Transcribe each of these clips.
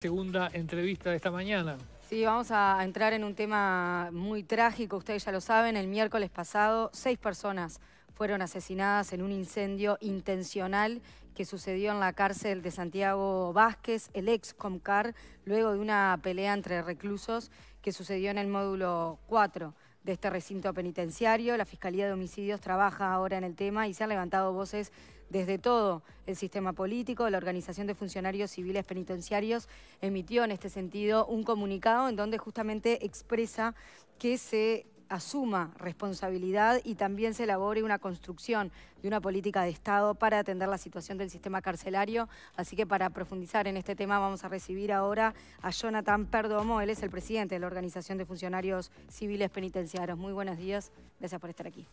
segunda entrevista de esta mañana. Sí, vamos a entrar en un tema muy trágico, ustedes ya lo saben, el miércoles pasado seis personas fueron asesinadas en un incendio intencional que sucedió en la cárcel de Santiago Vázquez, el ex Comcar, luego de una pelea entre reclusos que sucedió en el módulo 4 de este recinto penitenciario. La Fiscalía de Homicidios trabaja ahora en el tema y se han levantado voces desde todo el sistema político. La Organización de Funcionarios Civiles Penitenciarios emitió en este sentido un comunicado en donde justamente expresa que se asuma responsabilidad y también se elabore una construcción de una política de Estado para atender la situación del sistema carcelario. Así que para profundizar en este tema vamos a recibir ahora a Jonathan Perdomo, él es el presidente de la Organización de Funcionarios Civiles Penitenciarios. Muy buenos días, gracias por estar aquí.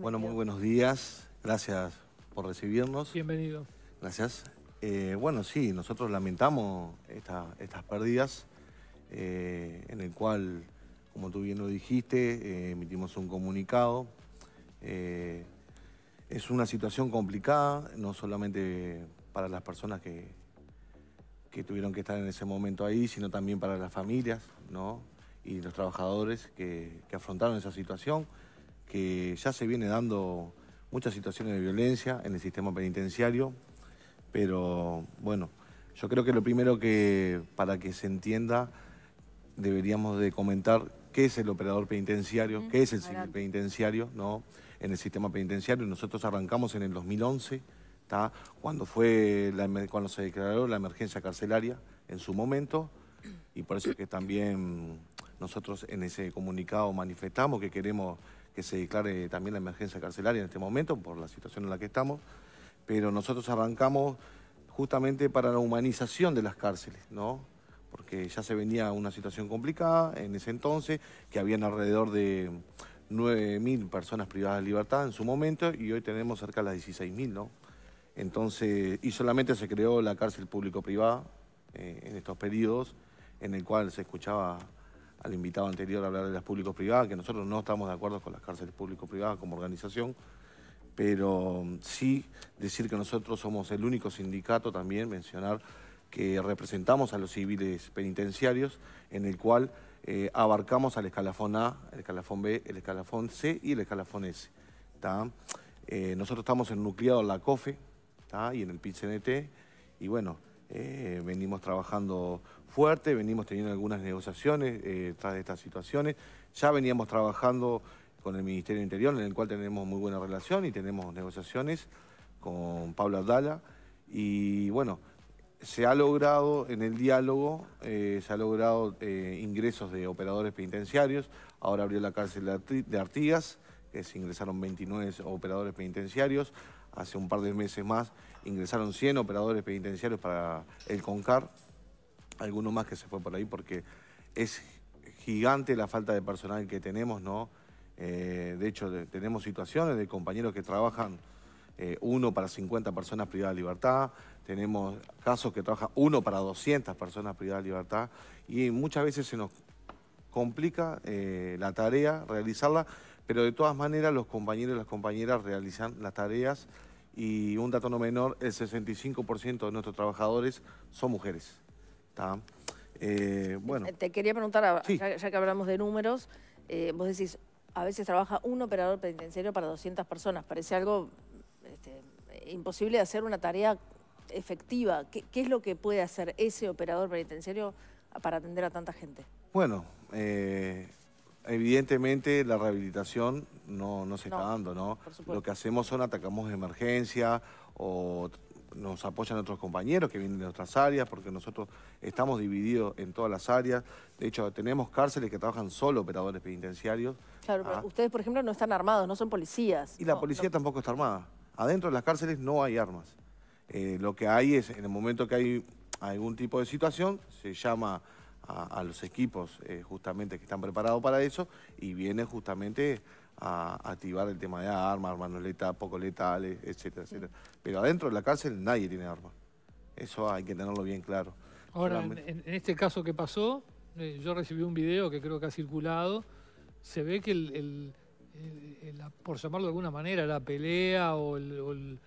Bueno, muy buenos días, gracias por recibirnos. Bienvenido. Gracias. Eh, bueno, sí, nosotros lamentamos estas pérdidas, eh, en el cual, como tú bien lo dijiste, eh, emitimos un comunicado. es una situación complicada, no solamente para las personas que, que tuvieron que estar en ese momento ahí, sino también para las familias ¿no? y los trabajadores que, que afrontaron esa situación, que ya se viene dando muchas situaciones de violencia en el sistema penitenciario, pero bueno, yo creo que lo primero que para que se entienda deberíamos de comentar qué es el operador penitenciario, qué es el sistema penitenciario, ¿no? En el sistema penitenciario nosotros arrancamos en el 2011, está cuando fue la, cuando se declaró la emergencia carcelaria en su momento y por eso es que también nosotros en ese comunicado manifestamos que queremos que se declare también la emergencia carcelaria en este momento por la situación en la que estamos, pero nosotros arrancamos justamente para la humanización de las cárceles, ¿no? Porque ya se venía una situación complicada en ese entonces, que habían alrededor de 9.000 personas privadas de libertad en su momento y hoy tenemos cerca de las 16.000, ¿no? Entonces, y solamente se creó la cárcel público-privada eh, en estos periodos en el cual se escuchaba al invitado anterior a hablar de las públicos privadas, que nosotros no estamos de acuerdo con las cárceles públicos privadas como organización, pero mm, sí decir que nosotros somos el único sindicato también, mencionar que representamos a los civiles penitenciarios, en el cual eh, abarcamos al escalafón A, el escalafón B, el escalafón C y el escalafón S. Eh, nosotros estamos en en la COFE y en el pit y bueno, eh, venimos trabajando fuerte, venimos teniendo algunas negociaciones eh, tras estas situaciones. Ya veníamos trabajando con el Ministerio Interior, en el cual tenemos muy buena relación y tenemos negociaciones con Pablo Abdala. Y bueno, se ha logrado en el diálogo, eh, se ha logrado ingresos de operadores penitenciarios. Ahora abrió la cárcel de Artigas, se ingresaron 29 operadores penitenciarios. Hace un par de meses más ingresaron 100 operadores penitenciarios para el CONCAR, alguno más que se fue por ahí porque es gigante la falta de personal que tenemos, ¿no? Eh, de hecho, tenemos situaciones de compañeros que trabajan eh, uno para 50 personas privadas de libertad, tenemos casos que trabaja uno para 200 personas privadas de libertad y muchas veces se nos complica eh, la tarea, realizarla, pero de todas maneras los compañeros y las compañeras realizan las tareas y un dato no menor, el 65% de nuestros trabajadores son mujeres. Eh, bueno. Eh, te quería preguntar, ya, que hablamos de números, eh, vos decís, a veces trabaja un operador penitenciario para 200 personas, parece algo este, imposible de hacer una tarea efectiva. ¿Qué, ¿Qué, es lo que puede hacer ese operador penitenciario para atender a tanta gente? Bueno, eh, evidentemente la rehabilitación no, no se está dando, ¿no? Lo que hacemos son atacamos de emergencia o nos apoyan otros compañeros que vienen de otras áreas, porque nosotros estamos divididos en todas las áreas. De hecho, tenemos cárceles que trabajan solo operadores penitenciarios. Claro, pero ah. ustedes, por ejemplo, no están armados, no son policías. Y la policía tampoco está armada. Adentro de las cárceles no hay armas. Eh, lo que hay es, en el momento que hay algún tipo de situación, se llama a, los equipos eh, justamente que están preparados para eso y viene justamente a activar el tema de armas, manoletas poco letales, etcétera, etcétera. Pero adentro de la cárcel nadie tiene armas. Eso hay que tenerlo bien claro. Ahora, en, este caso que pasó, eh, yo recibí un video que creo que ha circulado, se ve que el, por llamarlo de alguna manera, la pelea o el,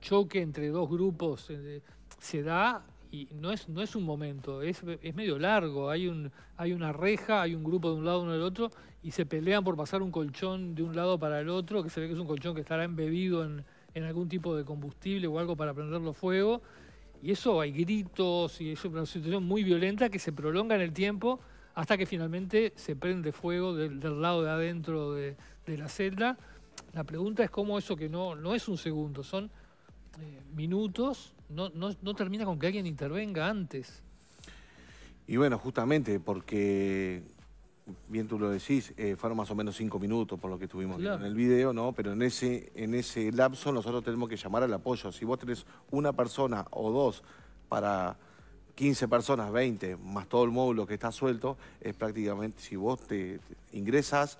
choque entre dos grupos eh, se da y no es, no es un momento, es, medio largo, hay, un, hay una reja, hay un grupo de un lado, uno del otro, y se pelean por pasar un colchón de un lado para el otro, que se ve que es un colchón que estará embebido en, algún tipo de combustible o algo para prenderlo fuego, y eso hay gritos, y es una situación muy violenta que se prolonga en el tiempo hasta que finalmente se prende fuego del, lado de adentro de, la celda. La pregunta es cómo eso que no, no es un segundo, son eh, minutos no, no, termina con que alguien intervenga antes. Y bueno, justamente porque, bien tú lo decís, eh, fueron más o menos cinco minutos por lo que estuvimos en el video, ¿no? Pero en ese, en ese lapso nosotros tenemos que llamar al apoyo. Si vos tenés una persona o dos para 15 personas, 20, más todo el módulo que está suelto, es prácticamente, si vos te ingresas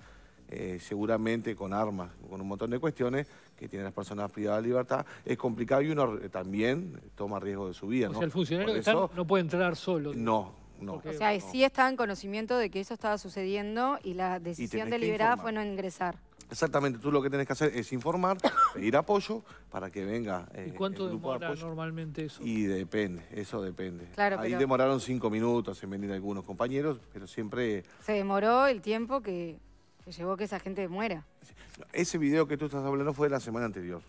eh, seguramente con armas, con un montón de cuestiones que tienen las personas privadas de libertad, es complicado y uno también toma riesgo de su vida. ¿no? sea, el funcionario no puede entrar solo. No, no. O sea, sí está en conocimiento de que eso estaba sucediendo y la decisión deliberada fue no ingresar. Exactamente, tú lo que tienes que hacer es informar, pedir apoyo para que venga eh, ¿Y cuánto el demora normalmente eso? Y depende, eso depende. Ahí demoraron cinco minutos en venir algunos compañeros, pero siempre... Se demoró el tiempo que Llegó que esa gente muera. Ese video que tú estás hablando fue de la semana anterior.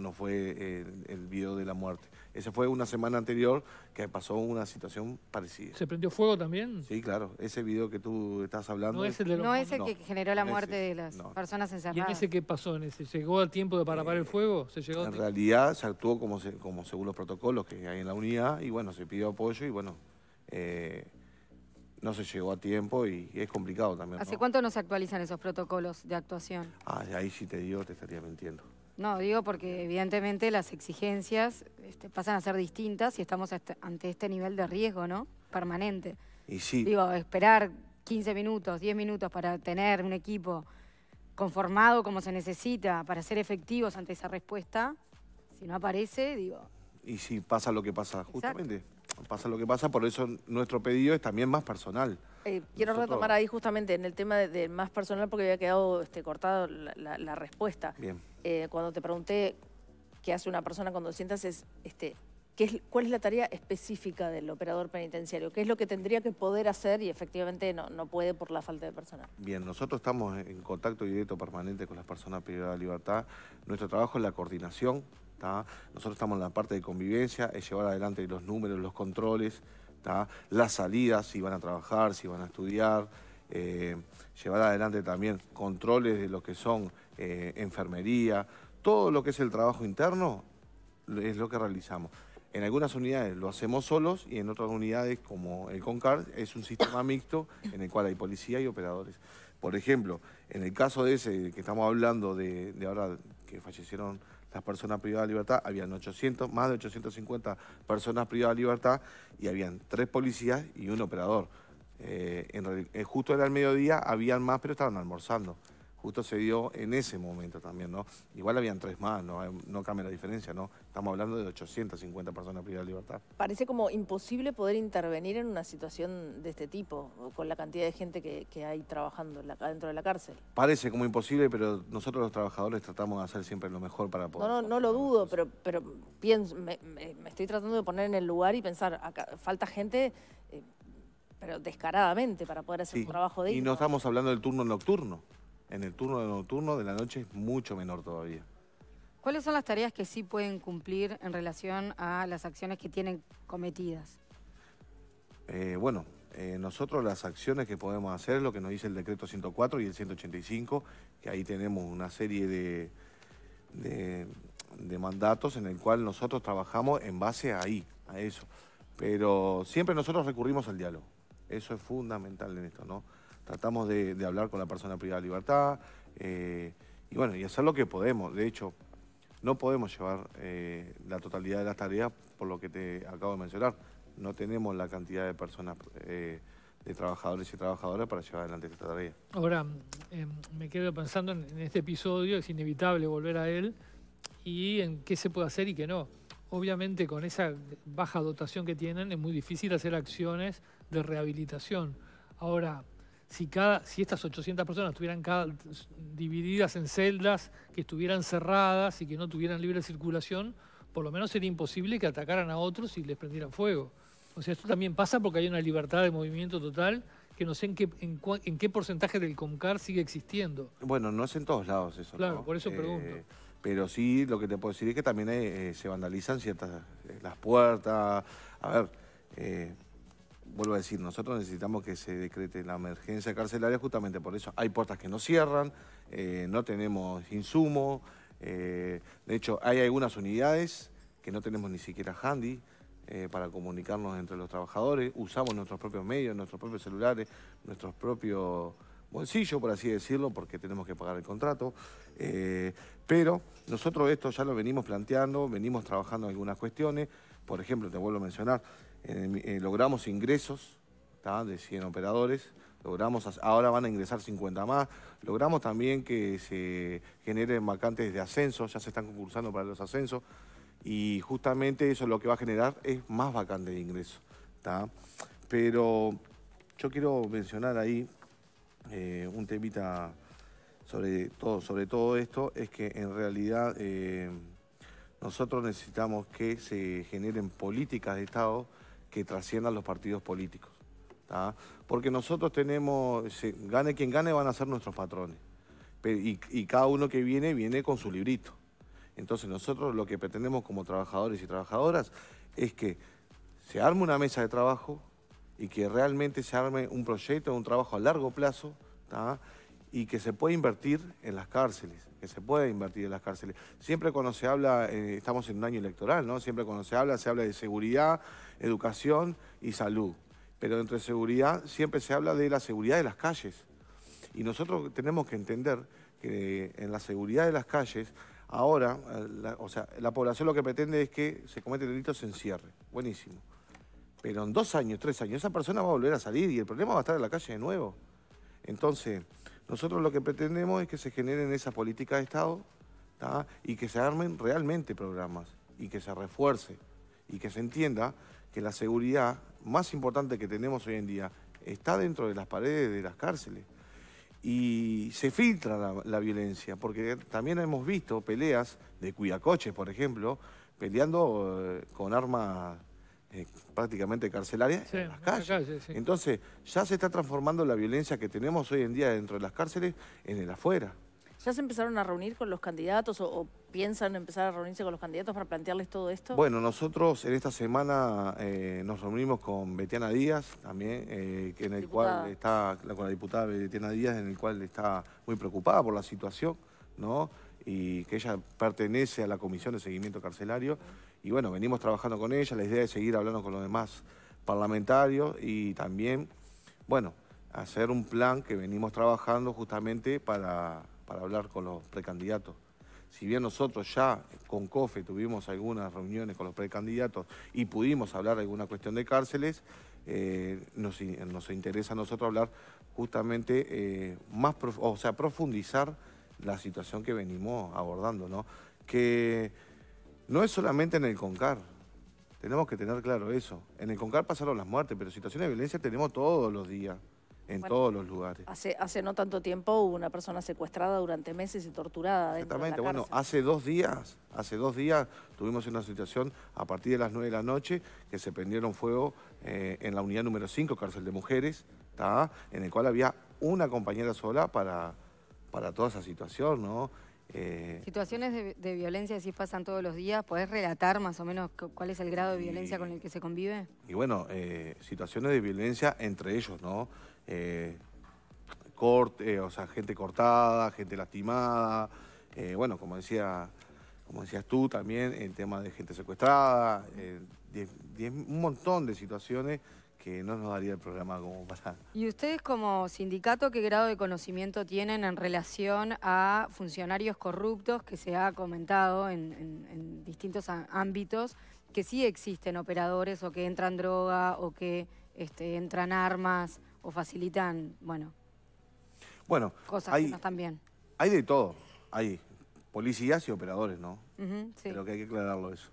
no fue eh, el, video de la muerte. Ese fue una semana anterior que pasó una situación parecida. ¿Se prendió fuego también? Sí, claro. Ese video que tú estás hablando. No es el, que generó la muerte de las personas encerradas. ¿Y en ese qué pasó? ¿En ese? ¿Llegó a tiempo de parapar el eh, fuego? ¿Se llegó en realidad se actuó como, según los protocolos que hay en la unidad y bueno, se pidió apoyo y bueno. Eh, no se llegó a tiempo y es complicado también. ¿Hace cuánto no se actualizan esos protocolos de actuación? Ah, ahí sí te digo, te estaría mintiendo. No, digo porque evidentemente las exigencias este, pasan a ser distintas y estamos este, ante este nivel de riesgo, ¿no? Permanente. Y sí. Digo, esperar 15 minutos, 10 minutos para tener un equipo conformado como se necesita para ser efectivos ante esa respuesta, si no aparece, digo... Y si pasa lo que pasa, justamente pasa lo que pasa, por eso nuestro pedido es también más personal. Eh, quiero retomar ahí justamente en el tema de, más personal porque había quedado este, cortado la, respuesta. Eh, cuando te pregunté qué hace una persona con 200 es este, ¿Qué es, ¿Cuál es la tarea específica del operador penitenciario? ¿Qué es lo que tendría que poder hacer y efectivamente no, no puede por la falta de personal? Bien, nosotros estamos en contacto directo permanente con las personas privadas de libertad. Nuestro trabajo es la coordinación nosotros estamos en la parte de convivencia, es llevar adelante los números, los controles, las salidas, si van a trabajar, si van a estudiar, eh, llevar adelante también controles de lo que son eh, enfermería, todo lo que es el trabajo interno es lo que realizamos. En algunas unidades lo hacemos solos y en otras unidades, como el CONCAR, es un sistema mixto en el cual hay policía y operadores. Por ejemplo, en el caso de ese que estamos hablando de ahora que fallecieron las personas privadas de libertad, habían 800, más de 850 personas privadas de libertad y habían tres policías y un operador. Eh, en, eh, justo era el mediodía, habían más, pero estaban almorzando justo se dio en ese momento también, ¿no? Igual habían tres más, no, no cambia la diferencia, ¿no? Estamos hablando de 850 personas privadas de libertad. Parece como imposible poder intervenir en una situación de este tipo, con la cantidad de gente que, hay trabajando dentro de la cárcel. Parece como imposible, pero nosotros los trabajadores tratamos de hacer siempre lo mejor para poder... No, no, lo dudo, pero, pero pienso, me, estoy tratando de poner en el lugar y pensar, falta gente... Eh, pero descaradamente para poder hacer un trabajo digno. Y no estamos hablando del turno nocturno en el turno de nocturno de la noche es mucho menor todavía. ¿Cuáles son las tareas que sí pueden cumplir en relación a las acciones que tienen cometidas? Eh, bueno, eh, nosotros las acciones que podemos hacer es lo que nos dice el decreto 104 y el 185, que ahí tenemos una serie de, de, mandatos en el cual nosotros trabajamos en base a ahí, a eso. Pero siempre nosotros recurrimos al diálogo. Eso es fundamental en esto, ¿no? tratamos de, hablar con la persona privada de libertad eh, y bueno, y hacer lo que podemos. De hecho, no podemos llevar eh, la totalidad de las tareas por lo que te acabo de mencionar. No tenemos la cantidad de personas, eh, de trabajadores y trabajadoras para llevar adelante esta tarea. Ahora, em, me quedo pensando en este episodio, es inevitable volver a él y en qué se puede hacer y qué no obviamente con esa baja dotación que tienen es muy difícil hacer acciones de rehabilitación. Ahora, si, estas 800 personas estuvieran divididas en celdas, que estuvieran cerradas y que no tuvieran libre circulación, por lo menos sería imposible que atacaran a otros y les prendieran fuego. O sea, esto también pasa porque hay una libertad de movimiento total que no sé en qué, porcentaje del CONCAR sigue existiendo. Bueno, no es en todos lados eso. Claro, por eso eh, pregunto. Pero sí, lo que te puedo decir es que también eh, eh, se vandalizan ciertas las puertas. A ver, vuelvo a decir, nosotros necesitamos que se decrete la emergencia carcelaria justamente por eso. Hay puertas que no cierran, eh, no tenemos insumo, eh, de hecho hay algunas unidades que no tenemos ni siquiera handy eh, para comunicarnos entre los trabajadores, usamos nuestros propios medios, nuestros propios celulares, nuestros propios bolsillos, por así decirlo, porque tenemos que pagar el contrato. pero nosotros esto ya lo venimos planteando, venimos trabajando en algunas cuestiones, por ejemplo, te vuelvo a mencionar, eh, logramos ingresos de 100 operadores, logramos, ahora van a ingresar 50 más, logramos también que se generen vacantes de ascenso, ya se están concursando para los ascensos, y justamente eso es lo que va a generar es más vacantes de ingreso. Pero yo quiero mencionar ahí eh, un temita sobre todo, sobre todo esto, es que en realidad eh, nosotros necesitamos que se generen políticas de Estado que trasciendan los partidos políticos. Porque nosotros tenemos, gane quien gane, van a ser nuestros patrones. Y, cada uno que viene, viene con su librito. Entonces nosotros lo que pretendemos como trabajadores y trabajadoras es que se arme una mesa de trabajo y que realmente se arme un proyecto, un trabajo a largo plazo, y que se puede invertir en las cárceles, que se puede invertir en las cárceles. Siempre cuando se habla, eh, estamos en un año electoral, ¿no? Siempre cuando se habla, se habla de seguridad, educación y salud. Pero entre seguridad siempre se habla de la seguridad de las calles. Y nosotros tenemos que entender que en la seguridad de las calles, ahora, o sea, la población lo que pretende es que se comete delitos en cierre. Buenísimo. Pero en dos años, tres años, esa persona va a volver a salir y el problema va a estar en la calle de nuevo. Entonces... Nosotros lo que pretendemos es que se generen esas políticas de Estado y que se armen realmente programas y que se refuerce y que se entienda que la seguridad más importante que tenemos hoy en día está dentro de las paredes de las cárceles. Y se filtra la, violencia, porque también hemos visto peleas de cuyacoches, por ejemplo, peleando eh, con armas eh, prácticamente carcelaria, en las calles. Entonces, ya se está transformando la violencia que tenemos hoy en día dentro de las cárceles en el afuera. ¿Ya se empezaron a reunir con los candidatos o, piensan empezar a reunirse con los candidatos para plantearles todo esto? Bueno, nosotros en esta semana eh, nos reunimos con Betiana Díaz también, eh, en el cual está, con la diputada Betiana Díaz, en el cual está muy preocupada por la situación, ¿no? Y que ella pertenece a la Comisión de Seguimiento Carcelario y bueno, venimos trabajando con ella, la idea de seguir hablando con los demás parlamentarios y también, bueno, hacer un plan que venimos trabajando justamente para, hablar con los precandidatos. Si bien nosotros ya con COFE tuvimos algunas reuniones con los precandidatos y pudimos hablar de alguna cuestión de cárceles, eh, nos, interesa a nosotros hablar justamente eh, más, o sea, profundizar la situación que venimos abordando, ¿no? Que no es solamente en el CONCAR. Tenemos que tener claro eso. En el CONCAR pasaron las muertes, pero situaciones de violencia tenemos todos los días, en todos los lugares. Hace, no tanto tiempo hubo una persona secuestrada durante meses y torturada. Exactamente, bueno, hace dos días, hace dos días tuvimos una situación a partir de las 9 de la noche que se prendieron fuego eh, en la unidad número 5, cárcel de mujeres, en el cual había una compañera sola para, para toda esa situación, ¿no? Eh, situaciones de, violencia si pasan todos los días, ¿podés relatar más o menos cuál es el grado de violencia con el que se convive? Y bueno, eh, situaciones de violencia entre ellos, ¿no? Eh, corte, o sea, gente cortada, gente lastimada, bueno, como decía, como decías tú también, el tema de gente secuestrada, un montón de situaciones que no nos daría el programa como para... ¿Y ustedes como sindicato qué grado de conocimiento tienen en relación a funcionarios corruptos que se ha comentado en, distintos ámbitos, que sí existen operadores o que entran droga o que este, entran armas o facilitan, bueno, cosas hay, que no están bien? Hay de todo, hay policías y operadores, ¿no? Pero que hay que aclararlo eso.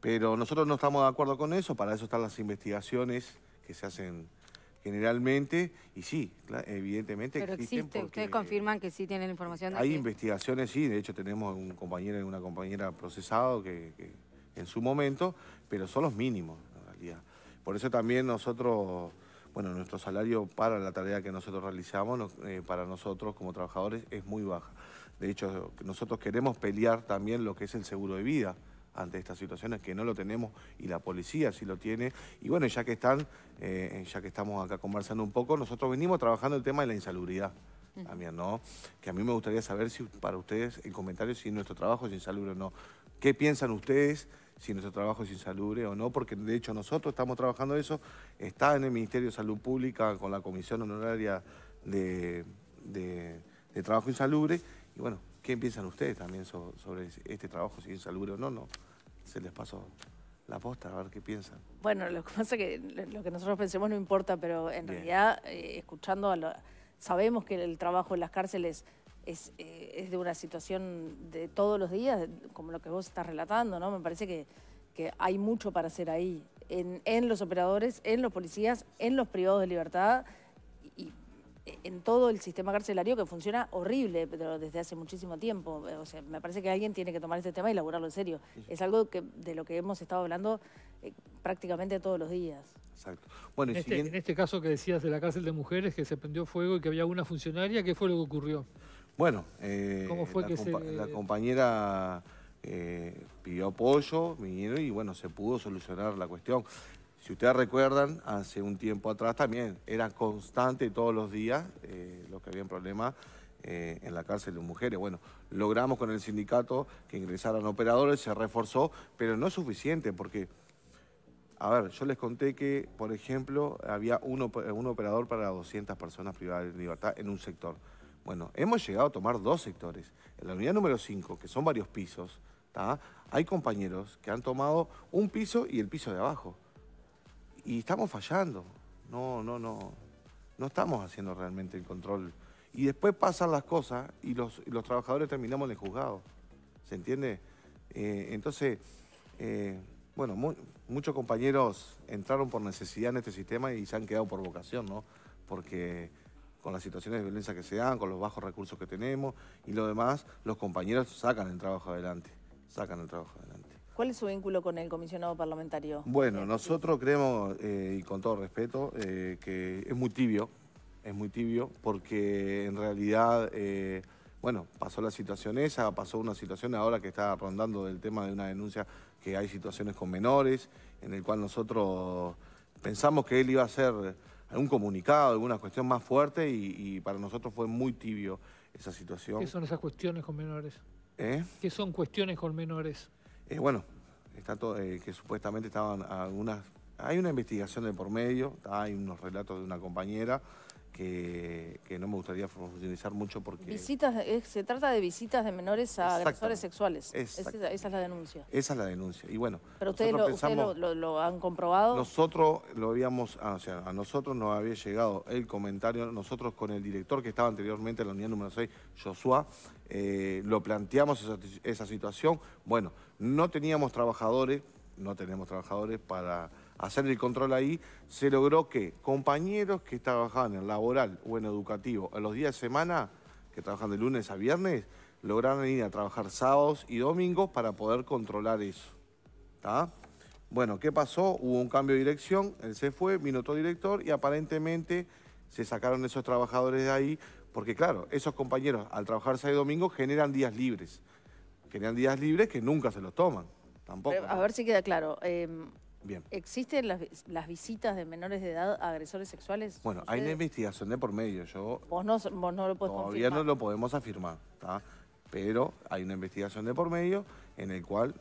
Pero nosotros no estamos de acuerdo con eso, para eso están las investigaciones que se hacen generalmente, y sí, evidentemente Pero existen existe, ustedes confirman que sí tienen información. De hay investigaciones, sí, de hecho tenemos un compañero y una compañera procesado que, en su momento, pero son los mínimos en realidad. Por eso también nosotros, bueno, nuestro salario para la tarea que nosotros realizamos, eh, para nosotros como trabajadores, es muy baja. De hecho, nosotros queremos pelear también lo que es el seguro de vida, ante estas situaciones que no lo tenemos y la policía sí lo tiene. Y bueno, ya que están, eh, ya que estamos acá conversando un poco, nosotros venimos trabajando el tema de la insalubridad. También, ¿no? Que a mí me gustaría saber si para ustedes, en comentarios, si nuestro trabajo es insalubre o no. ¿Qué piensan ustedes? si nuestro trabajo es insalubre o no, porque de hecho nosotros estamos trabajando eso, está en el Ministerio de Salud Pública con la Comisión Honoraria de, de, de Trabajo Insalubre, y bueno, ¿qué piensan ustedes también sobre este trabajo, si es insalubre o no? no? se les pasó la posta, a ver qué piensan. Bueno, lo que pasa es que lo que nosotros pensemos no importa, pero en realidad, eh, escuchando, a sabemos que el trabajo en las cárceles eh, es, de una situación de todos los días, como lo que vos estás relatando, ¿no? Me parece que, que hay mucho para hacer ahí, en, en los operadores, en los policías, en los privados de libertad en todo el sistema carcelario que funciona horrible, pero desde hace muchísimo tiempo. O sea, me parece que alguien tiene que tomar este tema y elaborarlo en serio. Es algo que, de lo que hemos estado hablando eh, prácticamente todos los días. Exacto. Bueno, en, este, en este caso que decías de la cárcel de mujeres, que se prendió fuego y que había una funcionaria, ¿qué fue lo que ocurrió? Bueno, eh, fue la, compañera eh, pidió apoyo, vinieron y bueno, se pudo solucionar la cuestión. Si ustedes recuerdan, hace un tiempo atrás también era constante todos los días eh, los que habían problemas eh, en la cárcel de mujeres. Bueno, logramos con el sindicato que ingresaran operadores, se reforzó, pero no es suficiente porque, a ver, yo les conté que, por ejemplo, había un, operador para 200 personas privadas de libertad en un sector. Bueno, hemos llegado a tomar dos sectores. En la unidad número 5, que son varios pisos, hay compañeros que han tomado un piso y el piso de abajo y estamos fallando. No, no, no. No estamos haciendo realmente el control. Y después pasan las cosas y los, los trabajadores terminamos en el juzgado. ¿Se entiende? Eh, entonces, eh, bueno, muchos compañeros entraron por necesidad en este sistema y se han quedado por vocación, ¿no? Porque con las situaciones de violencia que se dan, con los bajos recursos que tenemos y lo demás, los compañeros sacan el trabajo adelante. Sacan el trabajo adelante. ¿Cuál es su vínculo con el comisionado parlamentario? Bueno, eh, nosotros creemos, eh, y con todo respeto, eh, que es muy tibio, es muy tibio, porque en realidad, bueno, pasó la situación esa, pasó una situación ahora que está rondando del tema de una denuncia que hay situaciones con menores, en el cual nosotros pensamos que él iba a hacer algún comunicado, alguna cuestión más fuerte, y, para nosotros fue muy tibio esa situación. ¿Qué son esas cuestiones con menores? ¿Eh? ¿Qué son cuestiones con menores? Eh, bueno, está eh, que supuestamente estaban algunas... Hay una investigación de por medio, hay unos relatos de una compañera que, no me gustaría profundizar mucho porque... Visitas, se trata de visitas de menores a agresores sexuales. esa es la denuncia. Esa es la denuncia. Y bueno, ¿Pero ustedes, lo, han comprobado? Nosotros lo habíamos... Ah, o sea, a nosotros nos había llegado el comentario, nosotros con el director que estaba anteriormente en la unidad número 6, Joshua, eh, lo planteamos esa, situación. Bueno, no teníamos trabajadores, no tenemos trabajadores para hacer el control ahí. Se logró que compañeros que trabajaban en laboral o en educativo a los días de semana, que trabajan de lunes a viernes, lograron ir a trabajar sábados y domingos para poder controlar eso. ¿Está? Bueno, ¿qué pasó? Hubo un cambio de dirección, él se fue, vino otro director y aparentemente se sacaron esos trabajadores de ahí porque claro, esos compañeros al trabajar sábado y domingo generan días libres. Generan días libres que nunca se los toman, tampoco. a ver si queda claro. Em, Bien. ¿Existen las, visitas de menores de edad a agresores sexuales? Bueno, hay una investigación de por medio. Yo vos no, lo podés Todavía no lo podemos afirmar, pero hay una investigación de por medio en el cual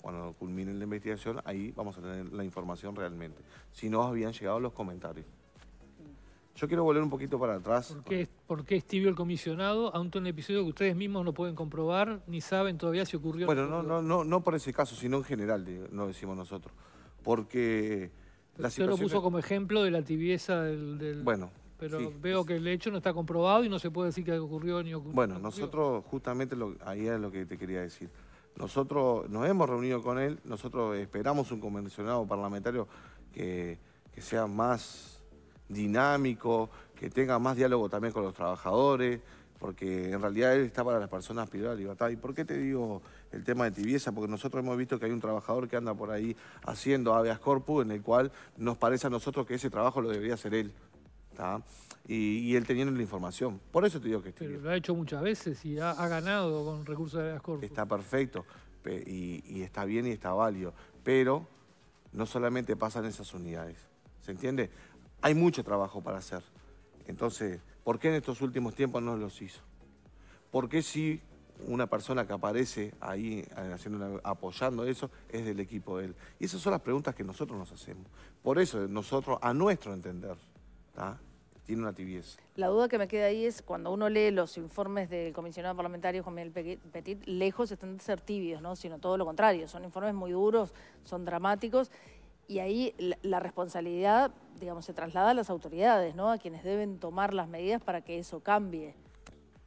cuando culmine la investigación, ahí vamos a tener la información realmente. Si no, habían llegado los comentarios. Yo quiero volver un poquito para atrás. ¿Por qué, estibió es tibio el comisionado a un episodio que ustedes mismos no pueden comprobar ni saben todavía si ocurrió? Bueno, no, no, no, no por ese caso, sino en general, no decimos nosotros. Porque la Usted lo puso como ejemplo de la tibieza del... Bueno. Pero veo que el hecho no está comprobado y no se puede decir que ocurrió ni ocurrió. Bueno, nosotros justamente ahí es lo que te quería decir. Nosotros nos hemos reunido con él, nosotros esperamos un convencionado parlamentario que, que sea más dinámico, que tenga más diálogo también con los trabajadores, porque en realidad él está para las personas privadas a libertad. ¿Y por qué te digo el tema de tibieza? Porque nosotros hemos visto que hay un trabajador que anda por ahí haciendo habeas corpus, en el cual nos parece a nosotros que ese trabajo lo debería hacer él. Y, él teniendo la información. Por eso te digo que... Pero lo ha hecho muchas veces y ha, ganado con recursos de habeas corpus. Está perfecto y, y, está bien y está válido, pero no solamente pasan esas unidades, ¿se entiende? hay mucho trabajo para hacer. Entonces, ¿por qué en estos últimos tiempos no los hizo? ¿Por qué si una persona que aparece ahí eh, haciendo apoyando eso es del equipo de él? Y esas son las preguntas que nosotros nos hacemos. Por eso nosotros, a nuestro entender, tiene una tibieza. La duda que me queda ahí es cuando uno lee los informes del comisionado parlamentario Juan Petit, lejos están de ser tibios, ¿no? sino todo lo contrario. Son informes muy duros, son dramáticos y ahí la, responsabilidad, digamos, se traslada a las autoridades, ¿no? A quienes deben tomar las medidas para que eso cambie.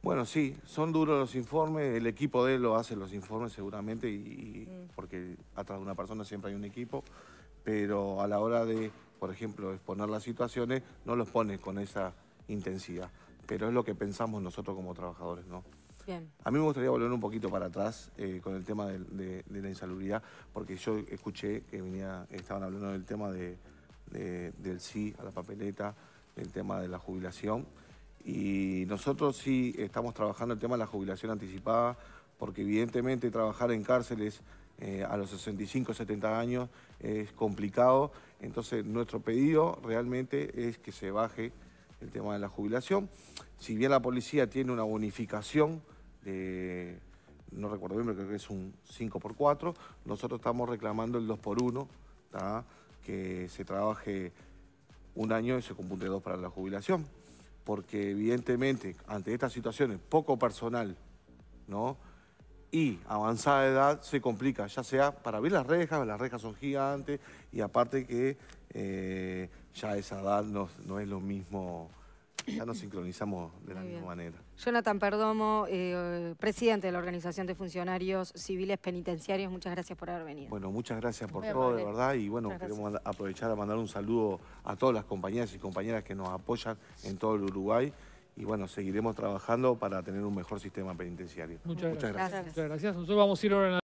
Bueno, sí, son duros los informes, el equipo de él lo hace los informes seguramente, y, mm. porque atrás de una persona siempre hay un equipo, pero a la hora de, por ejemplo, exponer las situaciones, no los pone con esa intensidad. Pero es lo que pensamos nosotros como trabajadores, ¿no? A mí me gustaría volver un poquito para atrás eh, con el tema de, la insalubridad, porque yo escuché que venía, estaban hablando del tema del sí a la papeleta, el tema de la jubilación. Y nosotros sí estamos trabajando el tema de la jubilación anticipada, porque evidentemente trabajar en cárceles eh, a los 65, 70 años es complicado. Entonces nuestro pedido realmente es que se baje el tema de la jubilación. Si bien la policía tiene una bonificación no recuerdo bien, pero creo que es un 5x4. Nosotros estamos reclamando el 2x1, 1 que se trabaje un año y se compute dos para la jubilación. Porque evidentemente, ante estas situaciones, poco personal, ¿no? y avanzada edad se complica, ya sea para ver las rejas, las rejas son gigantes y aparte que eh, ya esa edad no es lo mismo ya nos sincronizamos de la misma manera. Jonathan Perdomo, eh, presidente de la Organización de Funcionarios Civiles Penitenciarios, muchas gracias por haber venido. Bueno, muchas gracias por todo, de verdad. Y bueno, queremos aprovechar a mandar un saludo a todas las compañeras y compañeras que nos apoyan en todo el Uruguay. Y bueno, seguiremos trabajando para tener un mejor sistema penitenciario. Muchas, gracias. gracias. Muchas gracias. Nosotros vamos a ir ahora en